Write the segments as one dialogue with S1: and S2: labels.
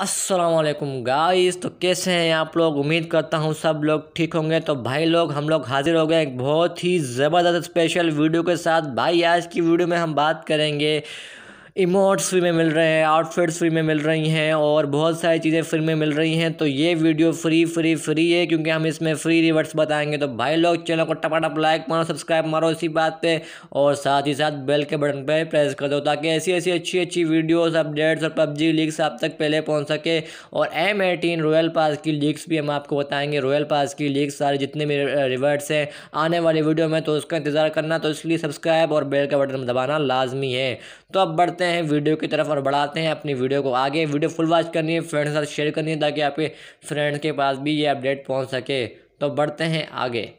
S1: असलकुम गाइस तो कैसे हैं आप लोग उम्मीद करता हूँ सब लोग ठीक होंगे तो भाई लोग हम लोग हाजिर हो गए एक बहुत ही ज़बरदस्त स्पेशल वीडियो के साथ भाई आज की वीडियो में हम बात करेंगे इमोट्स फ्री में मिल रहे हैं आउटफिट्स फ्री में मिल रही हैं और बहुत सारी चीज़ें फ्री में मिल रही हैं तो ये वीडियो फ्री फ्री फ्री है क्योंकि हम इसमें फ्री रिवर्ट्स बताएंगे तो भाई लोग चैनल को टपाटप लाइक मारो सब्सक्राइब मारो इसी बात पर और साथ ही साथ बेल के बटन पर प्रेस कर दो ताकि ऐसी ऐसी अच्छी अच्छी वीडियोज़ अपडेट्स और पबजी लीक्स आप तक पहले पहुँच सके और एम एटीन रॉयल पास की लीक्स भी हम आपको बताएंगे रॉयल पास की लीक्स सारे जितने भी रिवर्ट्स हैं आने वाली वीडियो में तो उसका इंतज़ार करना तो इसलिए सब्सक्राइब और बेल का बटन दबाना लाजमी है तो अब बढ़ते हैं वीडियो की तरफ और बढ़ाते हैं अपनी वीडियो को आगे वीडियो फुल वॉच करनी है फ्रेंड्स के साथ शेयर करनी है ताकि आपके फ्रेंड्स के पास भी ये अपडेट पहुँच सके तो बढ़ते हैं आगे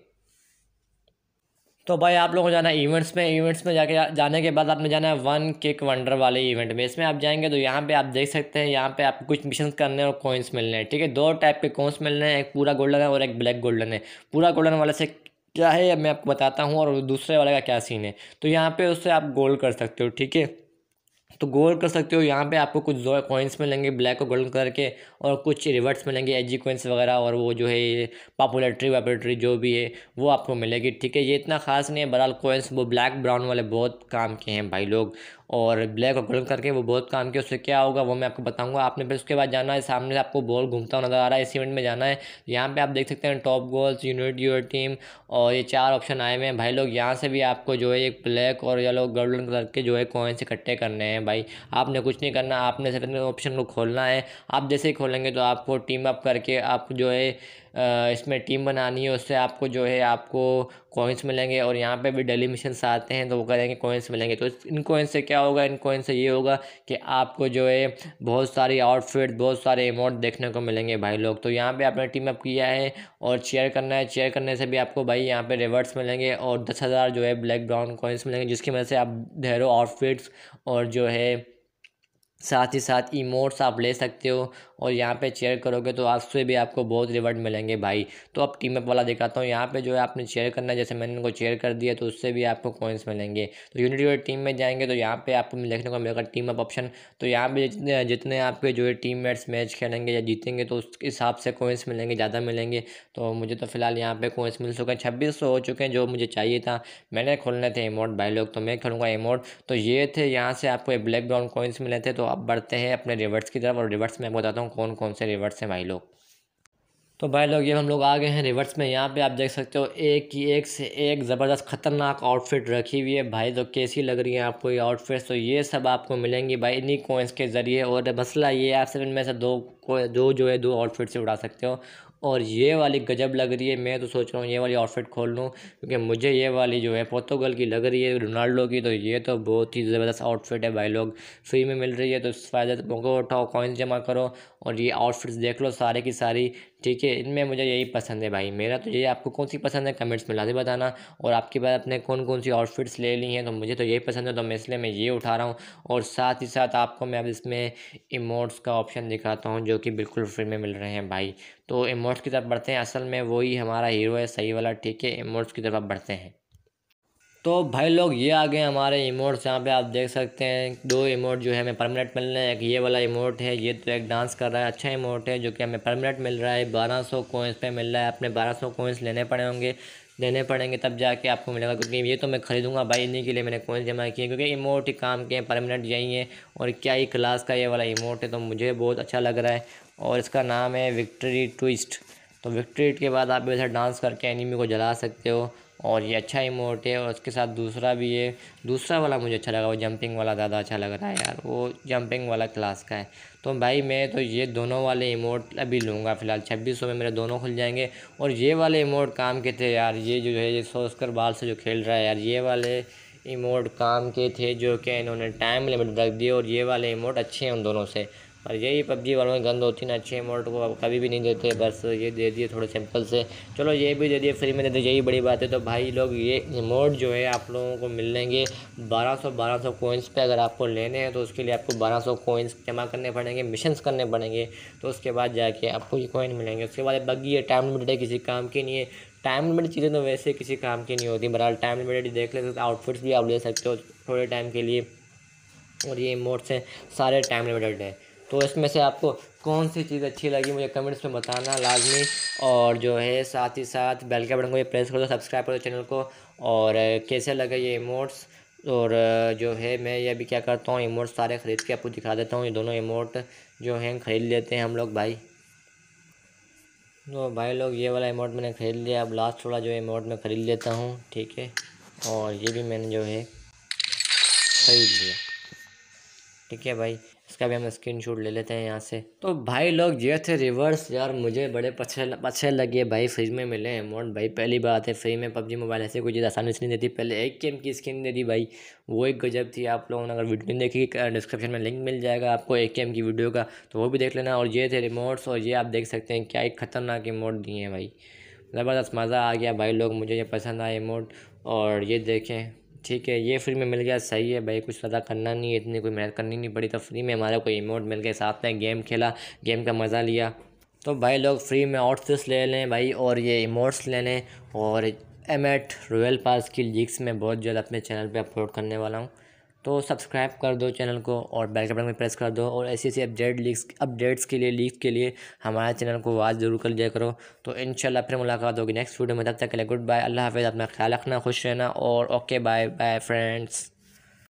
S1: तो भाई आप लोगों को जाना है इवेंट्स में इवेंट्स में जाके जाने के बाद आपने जाना है वन किक वंडर वाले इवेंट में इसमें आप जाएंगे तो यहाँ पे आप देख सकते हैं यहाँ पे आपको कुछ मिशन करने और कॉइन्स मिलने हैं ठीक है दो टाइप के कॉइन्स मिलने हैं एक पूरा गोल्डन है और एक ब्लैक गोल्डन है पूरा गोल्डन वाले से क्या है मैं आपको बताता हूँ और दूसरे वाले का क्या सीन है तो यहाँ पर उससे आप गोल्ड कर सकते हो ठीक है तो गौर कर सकते हो यहाँ पे आपको कुछ जो कॉइन्स मिलेंगे ब्लैक और गोल्डन कलर के और कुछ रिवर्ट्स मिलेंगे जी कॉइन्स वगैरह और वो जो है पॉपुलेटरी वेपोलेटरी जो भी है वो आपको मिलेगी ठीक है ये इतना खास नहीं है बहरहाल कॉइन्स वो ब्लैक ब्राउन वाले बहुत काम के हैं भाई लोग और ब्लैक और गोल्डन करके वो बहुत काम किया उससे क्या होगा वो मैं आपको बताऊँगा आपने फिर उसके बाद जाना है सामने से आपको बॉल घूमता हुआ नजर आ रहा है इस इवेंट में जाना है यहाँ पर आप देख सकते हैं top goals unite your team और ये चार ऑप्शन आए हुए हैं भाई लोग यहाँ से भी आपको जो है एक ब्लैक और येलो गोल्डन कलर के जो है कॉइन्स इकट्ठे करने हैं भाई आपने कुछ नहीं करना आपने सिर्फ ऑप्शन को खोलना है आप जैसे ही खोलेंगे तो आपको टीम अप करके आप जो है इसमें टीम बनानी है उससे आपको जो है आपको कॉइन्स मिलेंगे और यहाँ पे भी डेली मिशंस आते हैं तो वो करेंगे कॉइन्स मिलेंगे तो इन कॉइन्स से क्या होगा इन कॉइन्स से ये होगा कि आपको जो है बहुत सारी आउटफिट बहुत सारे इमोट देखने को मिलेंगे भाई लोग तो यहाँ पे आपने टीम अप किया है और चेयर करना है चेयर करने से भी आपको भाई यहाँ पर रिवर्ट्स मिलेंगे और दस हज़ार जो है ब्लैक ब्राउन कॉइन्स मिलेंगे जिसकी वजह से आप ढेरों आउटफिट्स और जो है साथ ही साथ इमोट्स आप ले सकते हो और यहाँ पे चेयर करोगे तो आपसे भी आपको बहुत रिवॉर्ड मिलेंगे भाई तो अब टीम अप वाला दिखाता हूँ यहाँ पे जो है आपने चेयर करना जैसे मैंने उनको चेयर कर दिया तो उससे भी आपको कॉइन्स मिलेंगे तो यूनिटी और टीम में जाएंगे तो यहाँ पे आपको देखने को मिलेगा टीम अप ऑप्शन तो यहाँ पर जितने आपके जो है टीम मेट्स मैच खेलेंगे या जीतेंगे तो उस हिसाब से कोइंस मिलेंगे ज़्यादा मिलेंगे तो मुझे तो फिलहाल यहाँ पर कोइंस मिल चुके हैं छब्बीस हो चुके हैं जो मुझे चाहिए था मैंने खोलने थे एमोट भाई लोग तो मैं खोलूँगा इमोट तो ये थे यहाँ से आपको ब्लैक ब्राउन कोइंस मिले थे तो अब बढ़ते हैं अपने रिवर्स की तरफ और रिवर्स में बताता हूँ कौन कौन से रिवर्स हैं भाई लोग तो भाई लोग ये हम लोग आ गए हैं रिवर्स में यहाँ पे आप देख सकते हो एक की एक से एक ज़बरदस्त खतरनाक आउटफिट रखी हुई है भाई तो कैसी लग रही है आपको ये आउटफिट्स तो ये सब आपको मिलेंगी भाई इन्हीं कोइंस के ज़रिए और मसला ये आप सिर्फ इनमें से दो को दो जो है दो आउटफिट से उड़ा सकते हो और ये वाली गजब लग रही है मैं तो सोच रहा हूँ ये वाली आउटफिट खोल लूँ क्योंकि मुझे ये वाली जो है पोर्तुगल की लग रही है रोनाल्डो की तो ये तो बहुत ही ज़बरदस्त आउटफिट है भाई लोग फ्री में मिल रही है तो इस फायदे मौका तो उठाओ कॉइन्स जमा करो और ये आउटफिट्स देख लो सारे की सारी ठीक है इनमें मुझे यही पसंद है भाई मेरा तो ये आपको कौन सी पसंद है कमेंट्स में लाजमी बताना और आपके पास अपने कौन कौन सी आउटफिट्स ले ली हैं तो मुझे तो यही पसंद है तो मैं इसलिए मैं ये उठा रहा हूँ और साथ ही साथ आपको मैं अब इसमें इमोट्स का ऑप्शन दिखाता हूँ जो कि बिल्कुल फ्री में मिल रहे हैं भाई तो इमोट्स की तरफ बढ़ते हैं असल में वही हमारा हीरो है सही वाला ठीक है इमोट्स की तरफ बढ़ते हैं तो भाई लोग ये आ गए हमारे इमोट्स यहाँ पे आप देख सकते हैं दो इमोट जो है हमें परमानेंट मिल रहे हैं एक ये वाला इमोट है ये तो एक डांस कर रहा है अच्छा इमोट है जो कि हमें परमानेंट मिल रहा है बारह सौ कोइंस पर मिल रहा है अपने बारह सौ कोइंस लेने पड़े होंगे देने पड़ेंगे तब जाके आपको मिलेगा क्योंकि ये तो मैं ख़रीदूंगा भाई इन्हीं के लिए मैंने कोइंस जमा किए क्योंकि इमोट ही काम के हैं परमानेंट यही है और क्या ही क्लास का ये वाला इमोट है तो मुझे बहुत अच्छा लग रहा है और इसका नाम है विक्ट्री ट्विस्ट तो विक्ट्री के बाद आप वैसे डांस करके एनिमी को जला सकते हो और ये अच्छा इमोट है और उसके साथ दूसरा भी है दूसरा वाला मुझे अच्छा लगा वो जंपिंग वाला ज़्यादा अच्छा लग रहा है यार वो जंपिंग वाला क्लास का है तो भाई मैं तो ये दोनों वाले इमोट अभी लूँगा फ़िलहाल छब्बीस में मेरे दोनों खुल जाएंगे और ये वाले इमोट काम के थे यार ये जो है ये सोस्कर बाल से जो खेल रहा है यार ये वाले इमोट काम के थे जो कि इन्होंने टाइम लिमिट रख दिए और ये वाले इमोट अच्छे हैं उन दोनों से और यही पबजी वालों में गंद होती ना अच्छे अमाउंट को कभी भी नहीं देते बस ये दे दिए थोड़े सिंपल से चलो ये भी दे दिए फ्री में दे दिए यही बड़ी बात है तो भाई लोग ये इमोट जो है आप लोगों को मिलेंगे 1200 1200 कोइंस पे अगर आपको लेने हैं तो उसके लिए आपको 1200 कोइंस जमा करने पड़ेंगे मिशंस करने पड़ेंगे तो उसके बाद जाके आपको ये कोइन मिलेंगे उसके बाद बग्गी है टाइम लिमिटेड है किसी काम की नहीं है टाइम लिमिटेड चीज़ें तो वैसे किसी काम की नहीं होती बहरहाल टाइम लिमिटेड देख ले सकते आउटफिट्स भी आप ले सकते हो थोड़े टाइम के लिए और ये इमोट्स हैं सारे टाइम लिमिटेड हैं तो इसमें से आपको कौन सी चीज़ अच्छी लगी मुझे कमेंट्स में बताना लाजमी और जो है साथ ही साथ बेल के बटन को ये प्रेस कर दो सब्सक्राइब कर दो चैनल को और कैसे लगे ये इमोट्स और जो है मैं ये अभी क्या करता हूँ इमोट्स सारे ख़रीद के आपको दिखा देता हूँ ये दोनों इमोट जो हैं ख़रीद लेते हैं हम लोग भाई तो भाई लोग ये वाला इमोट मैंने ख़रीद लिया अब लास्ट वाला जो इमोट मैं ख़रीद लेता हूँ ठीक है और ये भी मैंने जो है ख़रीद लिया ठीक है भाई उसका भी हम स्क्रीन शूट ले लेते हैं यहाँ से तो भाई लोग ये थे रिवर्स यार मुझे बड़े अच्छे अच्छे लगे भाई फ्री में मिले अमाउंट भाई पहली बात है फ्री में पबजी मोबाइल ऐसे कोई चीज़ आसानी से नहीं देती पहले एक गेम की स्क्रीन दे दी भाई वो एक गजब थी आप लोगों ने अगर वीडियो नहीं देखी डिस्क्रिप्शन में लिंक मिल जाएगा आपको एक गेम की वीडियो का तो वो भी देख लेना और ये थे रिमोट्स और ये आप देख सकते हैं क्या एक ख़तरनाक रिमोट दिए हैं भाई ज़बरदस्त मज़ा आ गया भाई लोग मुझे ये पसंद आए रिमोट और ये देखें ठीक है ये फ्री में मिल गया सही है भाई कुछ पता करना नहीं है इतनी कोई मेहनत करनी नहीं पड़ी तो फ्री में हमारा कोई इमोट मिल गया साथ में गेम खेला गेम का मज़ा लिया तो भाई लोग फ्री में आउटफिट्स ले लें भाई और ये इमोट्स ले लें और एम एट रोयल पास की लीक्स में बहुत जल्द अपने चैनल पर अपलोड करने वाला हूँ तो सब्सक्राइब कर दो चैनल को और बेल के बटन में प्रेस कर दो और ऐसी ऐसी अपडेट लीक्स अपडेट्स के लिए लीक के लिए हमारे चैनल को वाच ज़रूर कर लिया करो तो इन फिर मुलाकात होगी नेक्स्ट वीडियो में तब तक के लिए गुड बाय अल्लाह हाफिज़ अपना ख्याल रखना खुश रहना और ओके बाय बाय फ्रेंड्स